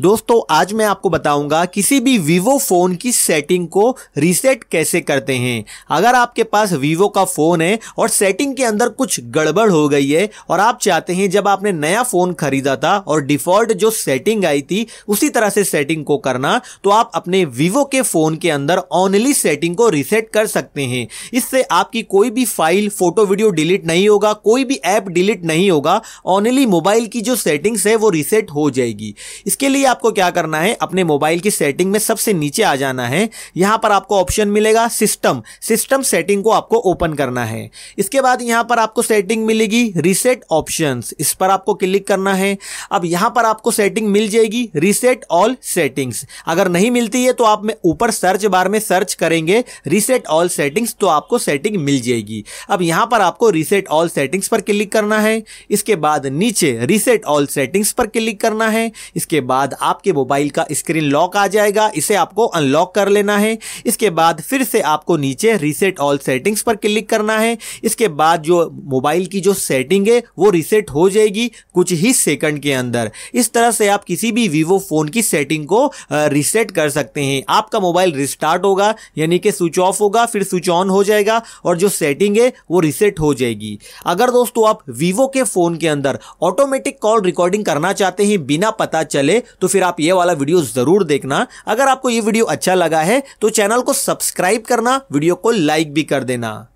दोस्तों आज मैं आपको बताऊंगा किसी भी वीवो फ़ोन की सेटिंग को रीसेट कैसे करते हैं अगर आपके पास वीवो का फ़ोन है और सेटिंग के अंदर कुछ गड़बड़ हो गई है और आप चाहते हैं जब आपने नया फ़ोन खरीदा था और डिफ़ॉल्ट जो सेटिंग आई थी उसी तरह से सेटिंग को करना तो आप अपने वीवो के फ़ोन के अंदर ऑनली सेटिंग को रीसेट कर सकते हैं इससे आपकी कोई भी फाइल फ़ोटो वीडियो डिलीट नहीं होगा कोई भी ऐप डिलीट नहीं होगा ऑनली मोबाइल की जो सेटिंग्स है वो रीसेट हो जाएगी इसके लिए लिए आपको क्या करना है अपने मोबाइल की सेटिंग में सबसे नीचे आ जाना है यहां पर आपको ऑप्शन मिलेगा सिस्टम सिस्टम सेटिंग को आपको ओपन करना है इसके बाद यहां पर आपको सेटिंग मिलेगी रिसेट ऑप्शन इस पर आपको क्लिक करना है अब यहां पर आपको सेटिंग मिल जाएगी रिसेट ऑल सेटिंग्स अगर नहीं मिलती है तो आप में ऊपर सर्च बार में सर्च करेंगे रिसेट ऑल सेटिंग्स तो आपको सेटिंग मिल जाएगी अब यहां पर आपको रिसेट ऑल सेटिंग्स पर क्लिक करना है इसके बाद नीचे रिसेट ऑल सेटिंग्स पर क्लिक करना है इसके बाद बाद आपके मोबाइल का स्क्रीन लॉक आ जाएगा इसे आपको अनलॉक कर लेना है इसके बाद फिर से आपको नीचे रीसेट ऑल सेटिंग्स पर क्लिक करना है इसके बाद जो मोबाइल की जो सेटिंग है वो रीसेट हो जाएगी कुछ ही सेकंड के अंदर इस तरह से आप किसी भी वीवो फोन की सेटिंग को रीसेट कर सकते हैं आपका मोबाइल रिस्टार्ट होगा यानी कि स्विच ऑफ होगा फिर स्विच ऑन हो जाएगा और जो सेटिंग है वो रिसेट हो जाएगी अगर दोस्तों आप वीवो के फोन के अंदर ऑटोमेटिक कॉल रिकॉर्डिंग करना चाहते हैं बिना पता चले तो फिर आप ये वाला वीडियो ज़रूर देखना अगर आपको ये वीडियो अच्छा लगा है तो चैनल को सब्सक्राइब करना वीडियो को लाइक भी कर देना